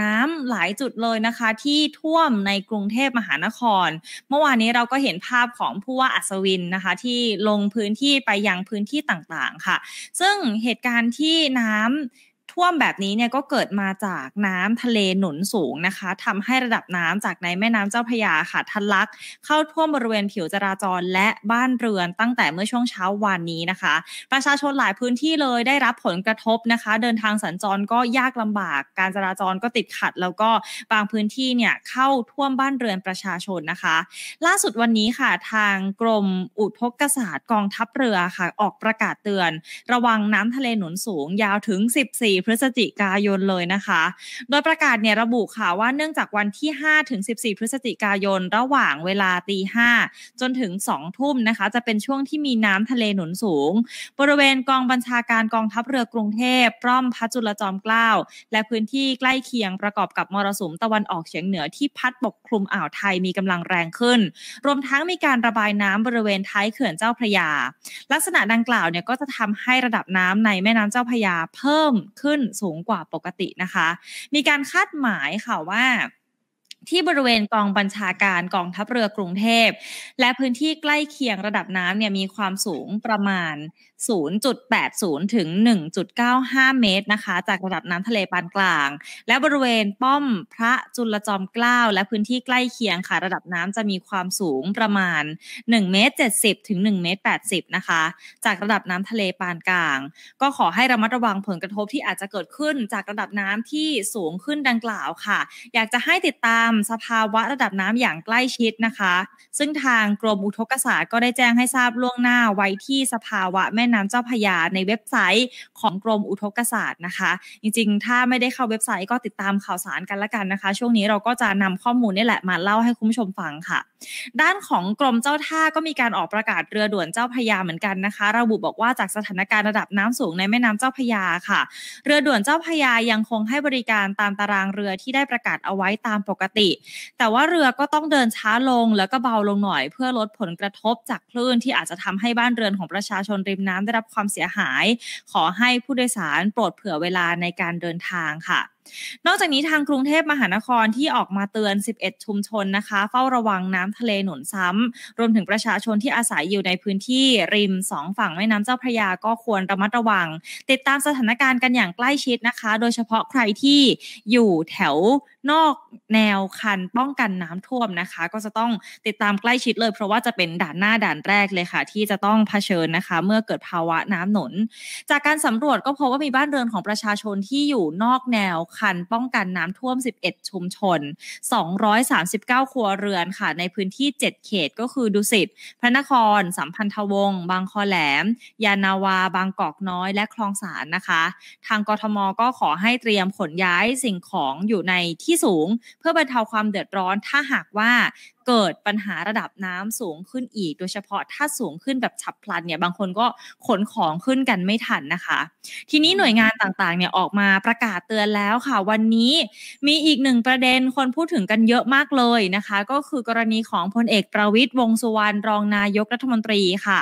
น้ำหลายจุดเลยนะคะที่ท่วมในกรุงเทพมหานคร เมื่อวานนี้เราก็เห็นภาพของผู้ว่าอัศวินนะคะที่ลงพื้นที่ไปยังพื้นที่ต่างๆค่ะ ซึ่งเหตุการณ์ที่น้ำท่วมแบบนี้เนี่ยก็เกิดมาจากน้ำทะเลหนุนสูงนะคะ ทำให้ระดับน้ำจากในแม่น้ำเจ้าพยาค่ะทะลักเข้าท่วมบริเวณผิวจราจรและบ้านเรือนตั้งแต่เมื่อช่วงเช้าวันนี้นะคะ ประชาชนหลายพื้นที่เลยได้รับผลกระทบนะคะ เดินทางสัญจรก็ยากลำบาก การจราจรก็ติดขัด แล้วก็บางพื้นที่เนี่ยเข้าท่วมบ้านเรือนประชาชนนะคะ ล่าสุดวันนี้ค่ะ ทางกรมอุทกศาสตร์กองทัพเรือค่ะออกประกาศเตือน ระวังน้ำทะเลหนุนสูงยาวถึง 14พฤศจิกายนเลยนะคะ โดยประกาศเนี่ยระบุค่ะว่าเนื่องจากวันที่ 5 ถึง 14 พฤศจิกายน ระหว่างเวลาตี 5 จนถึง 2 ทุ่มนะคะจะเป็นช่วงที่มีน้ำทะเลหนุนสูง บริเวณกองบัญชาการกองทัพเรือกรุงเทพพร้อมพระจุลจอมเกล้า และพื้นที่ใกล้เคียงประกอบกับมรสุมตะวันออกเฉียงเหนือที่พัดปกคลุมอ่าวไทยมีกำลังแรงขึ้น รวมทั้งมีการระบายน้ำบริเวณท้ายเขื่อนเจ้าพระยา ลักษณะดังกล่าวเนี่ยก็จะทำให้ระดับน้ำในแม่น้ำเจ้าพระยาเพิ่มขึ้นึ้นสูงกว่าปกตินะคะ มีการคาดหมายค่ะว่าที่บริเวณกองบัญชาการกองทัพเรือกรุงเทพและพื้นที่ใกล้เคียงระดับน้ำเนี่ยมีความสูงประมาณ 0.80 ถึง 1.95 เมตรนะคะ จากระดับน้ำทะเลปานกลาง และบริเวณป้อมพระจุลจอมเกล้าและพื้นที่ใกล้เคียงค่ะ ระดับน้ำจะมีความสูงประมาณ1เมตร70 ถึง1เมตร80 นะคะ จากระดับน้ำทะเลปานกลาง ก็ขอให้ระมัดระวังผลกระทบที่อาจจะเกิดขึ้นจากระดับน้ำที่สูงขึ้นดังกล่าวค่ะ อยากจะให้ติดตามสภาวะระดับน้ำอย่างใกล้ชิดนะคะ ซึ่งทางกรมอุทกศาสตร์ก็ได้แจ้งให้ทราบล่วงหน้าไว้ที่สภาวะแม่น้ำเจ้าพยา ในเว็บไซต์ของกรมอุทกศาสตร์นะคะ จริงๆ ถ้าไม่ได้เข้าเว็บไซต์ก็ติดตามข่าวสารกันละกันนะคะ ช่วงนี้เราก็จะนำข้อมูลนี่แหละมาเล่าให้คุณผู้ชมฟังค่ะ ด้านของกรมเจ้าท่าก็มีการออกประกาศเรือด่วนเจ้าพยาเหมือนกันนะคะ ระบุบอกว่าจากสถานการณ์ระดับน้ำสูงในแม่น้ำเจ้าพยาค่ะ เรือด่วนเจ้าพยายังคงให้บริการตามตารางเรือที่ได้ประกาศเอาไว้ตามปกติติแต่ว่าเรือก็ต้องเดินช้าลงแล้วก็เบาลงหน่อยเพื่อลดผลกระทบจากคลื่นที่อาจจะทำให้บ้านเรือนของประชาชนริมน้ำได้รับความเสียหาย ขอให้ผู้โดยสารโปรดเผื่อเวลาในการเดินทางค่ะนอกจากนี้ทางกรุงเทพมหานครที่ออกมาเตือน 11 ชุมชนนะคะ เฝ้าระวังน้ำทะเลหนุนซ้ำ รวมถึงประชาชนที่อาศัยอยู่ในพื้นที่ริม2ฝั่งแม่น้ำเจ้าพระยาก็ควรระมัดระวัง ติดตามสถานการณ์กันอย่างใกล้ชิดนะคะ โดยเฉพาะใครที่อยู่แถวนอกแนวคัน ป้องกันน้ำท่วมนะคะ ก็จะต้องติดตามใกล้ชิดเลยเพราะว่าจะเป็นด่านหน้าด่านแรกเลยค่ะ ที่จะต้องเผชิญนะคะ เมื่อเกิดภาวะน้ำหนุน จากการสำรวจก็พบว่ามีบ้านเรือนของประชาชนที่อยู่นอกแนวคคัญป้องกันน้ำท่วม 11 ชุมชน 239 ครัวเรือนค่ะ ในพื้นที่ 7 เขตก็คือ ดุสิต พระนคร สัมพันธวงศ์ บางคอแหลม ยานาวา บางกอกน้อย และคลองสารนะคะ ทางกทมก็ขอให้เตรียมขนย้ายสิ่งของอยู่ในที่สูง เพื่อบรรเทาความเดือดร้อน ถ้าหากว่าเกิดปัญหาระดับน้ำสูงขึ้นอีกโดยเฉพาะถ้าสูงขึ้นแบบฉับพลันเนี่ยบางคนก็ขนของขึ้นกันไม่ทันนะคะ ทีนี้หน่วยงานต่างๆเนี่ยออกมาประกาศเตือนแล้วค่ะ วันนี้มีอีกหนึ่งประเด็นคนพูดถึงกันเยอะมากเลยนะคะ ก็คือกรณีของพลเอกประวิทย์วงสุวรรณรองนายกรัฐมนตรีค่ะ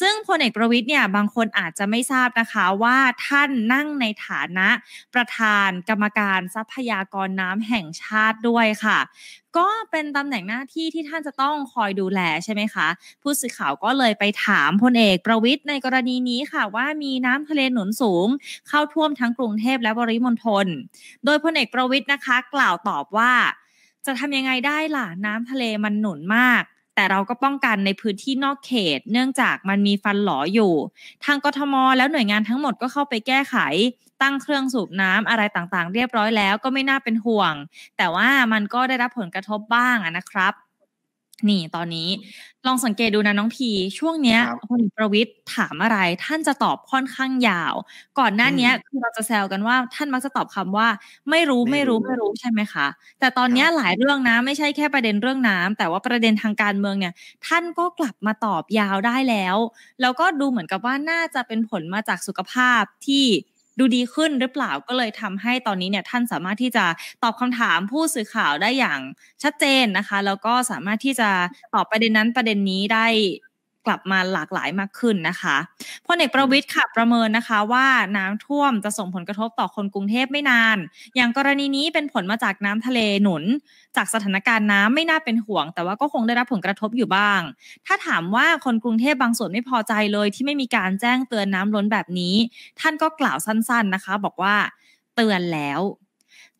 ซึ่งพลเอกประวิทย์เนี่ยบางคนอาจจะไม่ทราบนะคะว่าท่านนั่งในฐานะประธาน กรรมการทรัพยากรน้ำแห่งชาติด้วยค่ะก็เป็นตำแหน่งหน้าที่ที่ท่านจะต้องคอยดูแลใช่ไหมคะ ผู้สื่อข่าวก็เลยไปถามพลเอกประวิทย์ในกรณีนี้ค่ะ ว่ามีน้ำทะเลหนุนสูงเข้าท่วมทั้งกรุงเทพและบริมณฑลโดยพลเอกประวิทย์นะคะกล่าวตอบว่า จะทำยังไงได้ล่ะ น้ำทะเลมันหนุนมากแต่เราก็ป้องกันในพื้นที่นอกเขต เนื่องจากมันมีฟันหลออยู่ ทางกทมแล้วหน่วยงานทั้งหมดก็เข้าไปแก้ไข ตั้งเครื่องสูบน้ำอะไรต่างๆเรียบร้อยแล้วก็ไม่น่าเป็นห่วง แต่ว่ามันก็ได้รับผลกระทบบ้างนะครับนี่ตอนนี้ลองสังเกตดูนะ น้องพีช่วงเนี้ยพลเอกประวิทย์ถามอะไรท่านจะตอบค่อนข้างยาว ก่อนหน้านี้คือเราจะแซวกันว่าท่านมักจะตอบคำว่า ไม่รู้ไม่รู้ไม่รู้ใช่ไหมคะแต่ตอนนี้หลายเรื่องนะไม่ใช่แค่ประเด็นเรื่องน้ำ แต่ว่าประเด็นทางการเมืองเนี่ยท่านก็กลับมาตอบยาวได้แล้วแล้วก็ดูเหมือนกับว่าน่าจะเป็นผลมาจากสุขภาพที่ดูดีขึ้นหรือเปล่าก็เลยทำให้ตอนนี้เนี่ย ท่านสามารถที่จะตอบคำถามผู้สื่อข่าวได้อย่างชัดเจนนะคะ แล้วก็สามารถที่จะตอบประเด็นนั้นประเด็นนี้ได้กลับมาหลากหลายมากขึ้นนะคะ พลเอกประวิทย์ค่ะ ประเมินนะคะว่าน้ำท่วมจะส่งผลกระทบต่อคนกรุงเทพไม่นาน อย่างกรณีนี้เป็นผลมาจากน้ำทะเลหนุน จากสถานการณ์น้ำไม่น่าเป็นห่วง แต่ว่าก็คงได้รับผลกระทบอยู่บ้าง ถ้าถามว่าคนกรุงเทพบางส่วนไม่พอใจเลย ที่ไม่มีการแจ้งเตือนน้ำล้นแบบนี้ ท่านก็กล่าวสั้นๆนะคะ บอกว่า เตือนแล้ว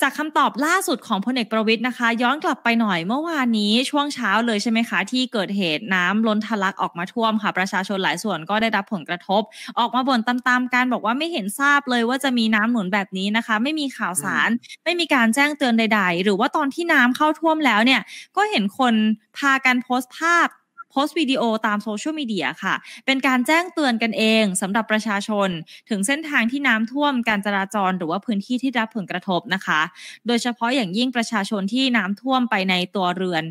จากคำตอบล่าสุดของพลเอกประวิทย์นะคะ ย้อนกลับไปหน่อยเมื่อวานนี้ช่วงเช้าเลยใช่ไหมคะที่เกิดเหตุน้ำล้นทะลักออกมาท่วมค่ะ ประชาชนหลายส่วนก็ได้รับผลกระทบ ออกมาบ่นตามๆกันบอกว่าไม่เห็นทราบเลยว่าจะมีน้ำหนุนแบบนี้นะคะ ไม่มีข่าวสาร ไม่มีการแจ้งเตือนใด ๆ หรือว่าตอนที่น้ำเข้าท่วมแล้วเนี่ยก็เห็นคนพากันโพสต์ภาพพสต์วิดีโอตามโซเชียลมีเดียค่ะ เป็นการแจ้งเตือนกันเองสำหรับประชาชนถึงเส้นทางที่น้ำท่วม การจราจร หรือว่าพื้นที่ที่รับผลกระทบนะคะ โดยเฉพาะอย่างยิ่งประชาชนที่น้ำท่วมไปในตัวเรือน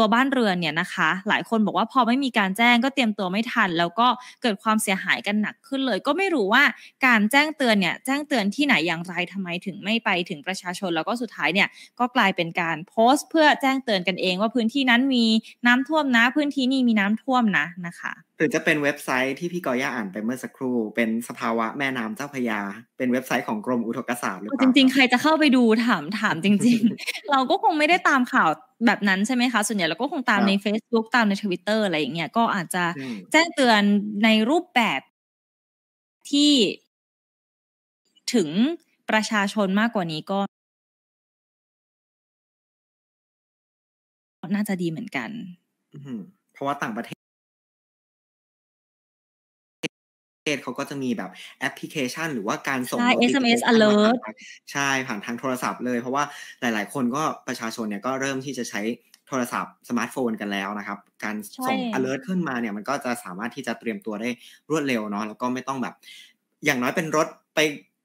ตัวบ้านเรือนเนี่ยนะคะ หลายคนบอกว่าพอไม่มีการแจ้งก็เตรียมตัวไม่ทัน แล้วก็เกิดความเสียหายกันหนักขึ้นเลย ก็ไม่รู้ว่าการแจ้งเตือนเนี่ยแจ้งเตือนที่ไหนอย่างไรทำไมถึงไม่ไปถึงประชาชน แล้วก็สุดท้ายเนี่ยก็กลายเป็นการโพสต์ เพื่อแจ้งเตือนกันเอง ว่าพื้นที่นั้นมีน้ำท่วมนะ พื้นที่นี้มีน้ำท่วมนะนะคะหรือจะเป็นเว็บไซต์ที่พี่กอย่าอ่านไปเมื่อสักครู่เป็นสภาวะแม่น้ำเจ้าพยา เป็นเว็บไซต์ของกรมอุทกศาสตร์หรือเปล่าจริงๆ ใครจะเข้าไปดูถามถามจริง ๆ เราก็คงไม่ได้ตามข่าวแบบนั้นใช่ไหมคะส่วนใหญ่เราก็คงตามใน Facebook ตามในทวิตเตอร์อะไรอย่างเงี้ยก็อาจจะแจ้งเตือนในรูปแบบที่ ถึงประชาชนมากกว่านี้ก็น่าจะดีเหมือนกันเพราะว่าต่างประเทศเขาก็จะมีแบบแอปพลิเคชันหรือว่าการส่ง SMS alert ใช่ ผ่านทางโทรศัพท์เลย เพราะว่าหลาย ๆ คนก็ประชาชนเนี่ยก็เริ่มที่จะใช้โทรศัพท์สมาร์ทโฟนกันแล้วนะครับ การส่ง alert ขึ้นมาเนี่ยมันก็จะสามารถที่จะเตรียมตัวได้รวดเร็วเนาะแล้วก็ไม่ต้องแบบอย่างน้อยเป็นรถไป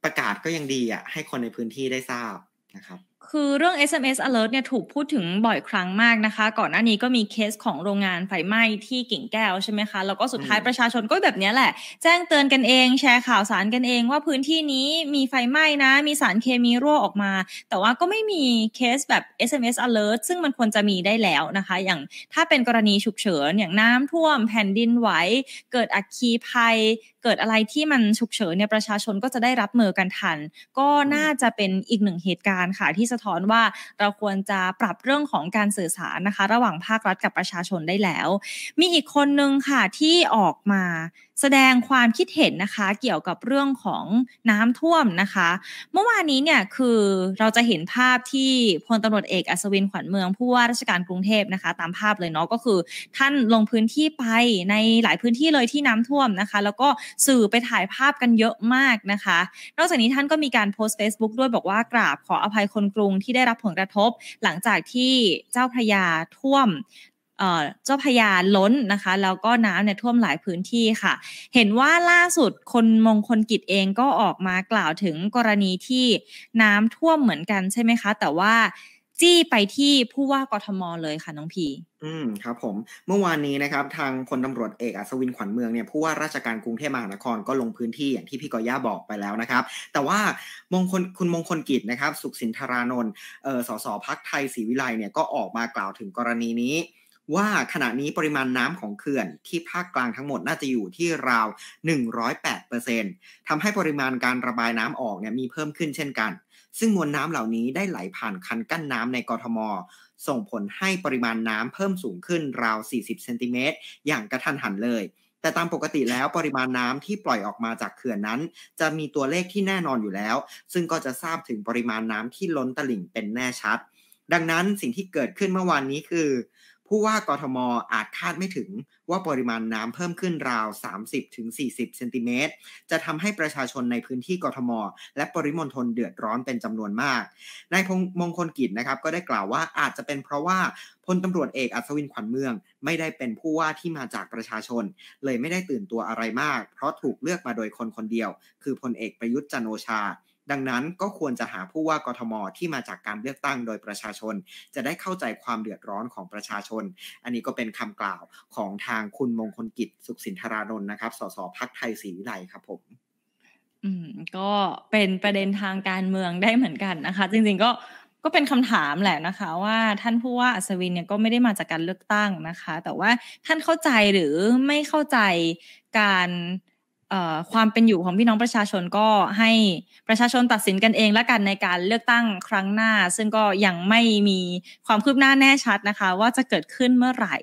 ประกาศก็ยังดีอ่ะให้คนในพื้นที่ได้ทราบนะครับคือเรื่อง SMS alert เนี่ยถูกพูดถึงบ่อยครั้งมากนะคะ ก่อนหน้านี้ก็มีเคสของโรงงานไฟไหม้ที่กิ่งแก้วใช่ไหมคะ แล้วก็สุดท้ายประชาชนก็แบบนี้แหละ แจ้งเตือนกันเองแชร์ข่าวสารกันเองว่าพื้นที่นี้มีไฟไหม้นะ มีสารเคมีรั่วออกมา แต่ว่าก็ไม่มีเคสแบบ SMS alert ซึ่งมันควรจะมีได้แล้วนะคะ อย่างถ้าเป็นกรณีฉุกเฉินอย่างน้ำท่วมแผ่นดินไหวเกิดอัคคีภัย เกิดอะไรที่มันฉุกเฉินเนี่ยประชาชนก็จะได้รับมือกันทัน ก็น่าจะเป็นอีกหนึ่งเหตุการณ์ค่ะที่สะท้อนว่าเราควรจะปรับเรื่องของการสื่อสารนะคะ ระหว่างภาครัฐกับประชาชนได้แล้ว มีอีกคนนึงค่ะที่ออกมาแสดงความคิดเห็นนะคะ เกี่ยวกับเรื่องของน้ำท่วมนะคะ เมื่อวานนี้เนี่ยคือเราจะเห็นภาพที่พลตำรวจเอกอัศวินขวัญเมืองผู้ว่าราชการกรุงเทพนะคะ ตามภาพเลยเนาะก็คือ ท่านลงพื้นที่ไปในหลายพื้นที่เลยที่น้ำท่วมนะคะ แล้วก็สื่อไปถ่ายภาพกันเยอะมากนะคะ นอกจากนี้ท่านก็มีการโพสต์ Facebook ด้วยบอกว่ากราบขออภัยคนกรุุงที่ได้รับผลกระทบหลังจากที่เจ้าพระยาท่วม เจ้าพยาล้นนะคะ แล้วก็น้ำเนี่ยท่วมหลายพื้นที่ค่ะ เห็นว่าล่าสุดคนมงคลกิจเองก็ออกมากล่าวถึงกรณีที่น้ำท่วมเหมือนกันใช่ไหมคะ แต่ว่าจี้ไปที่ผู้ว่ากทมเลยค่ะ น้องพีอืมครับผม เมื่อวานนี้นะครับทางพลตารวจเอกอัศวินขวัญเมืองเนี่ยผู้ว่าราชการกรุงเทพมหานครก็ลงพื้นที่อย่างที่พี่กอย่าบอกไปแล้วนะครับ แต่ว่ามงคลคุณมงคลกิจนะครับ สุขสินธารานนท์เออสสพักไทยศรีวิไลเนี่ยก็ออกมากล่าวถึงกรณีนี้ว่าขณะนี้ปริมาณน้ำของเขื่อนที่ภาคกลางทั้งหมดน่าจะอยู่ที่ราว108%ทำให้ปริมาณการระบายน้ำออกเนี่ยมีเพิ่มขึ้นเช่นกัน ซึ่งมวลน้ำเหล่านี้ได้ไหลผ่านคันกั้นน้ำในกรทม ส่งผลให้ปริมาณน้ำเพิ่มสูงขึ้นราว40เซนติเมตรอย่างกระทันหันเลย แต่ตามปกติแล้วปริมาณน้ำที่ปล่อยออกมาจากเขื่อนนั้น จะมีตัวเลขที่แน่นอนอยู่แล้ว ซึ่งก็จะทราบถึงปริมาณน้ำที่ล้นตลิ่งเป็นแน่ชัด ดังนั้นสิ่งที่เกิดขึ้นเมื่อวานนี้คือผู้ว่ากทมอาจคาดไม่ถึงว่าปริมาณน้ำเพิ่มขึ้นราว 30-40 เซนติเมตรจะทำให้ประชาชนในพื้นที่กทม และปริมณฑลเดือดร้อนเป็นจำนวนมาก นายพงมงคลกิจนะครับก็ได้กล่าวว่าอาจจะเป็นเพราะว่าพลตำรวจเอกอัศวินขวัญเมือง ไม่ได้เป็นผู้ว่าที่มาจากประชาชน เลยไม่ได้ตื่นตัวอะไรมาก เพราะถูกเลือกมาโดยคนคนเดียว คือพลเอกประยุทธ์จันโอชาดังนั้นก็ควรจะหาผู้ว่ากทมที่มาจากการเลือกตั้งโดยประชาชน จะได้เข้าใจความเดือดร้อนของประชาชน อันนี้ก็เป็นคำกล่าวของทางคุณมงคลกิจสุขสินธารานนท์นะครับสสพักไทยศรีวิไลครับผมก็เป็นประเด็นทางการเมืองได้เหมือนกันนะคะ จริงๆก็ก็เป็นคำถามแหละนะคะ ว่าท่านผู้ว่าอัศวินเนี่ยก็ไม่ได้มาจากการเลือกตั้งนะคะ แต่ว่าท่านเข้าใจหรือไม่เข้าใจการความเป็นอยู่ของพี่น้องประชาชนก็ให้ประชาชนตัดสินกันเองและกันในการเลือกตั้งครั้งหน้า ซึ่งก็ยังไม่มีความคืบหน้าแน่ชัดนะคะว่าจะเกิดขึ้นเมื่อไหร่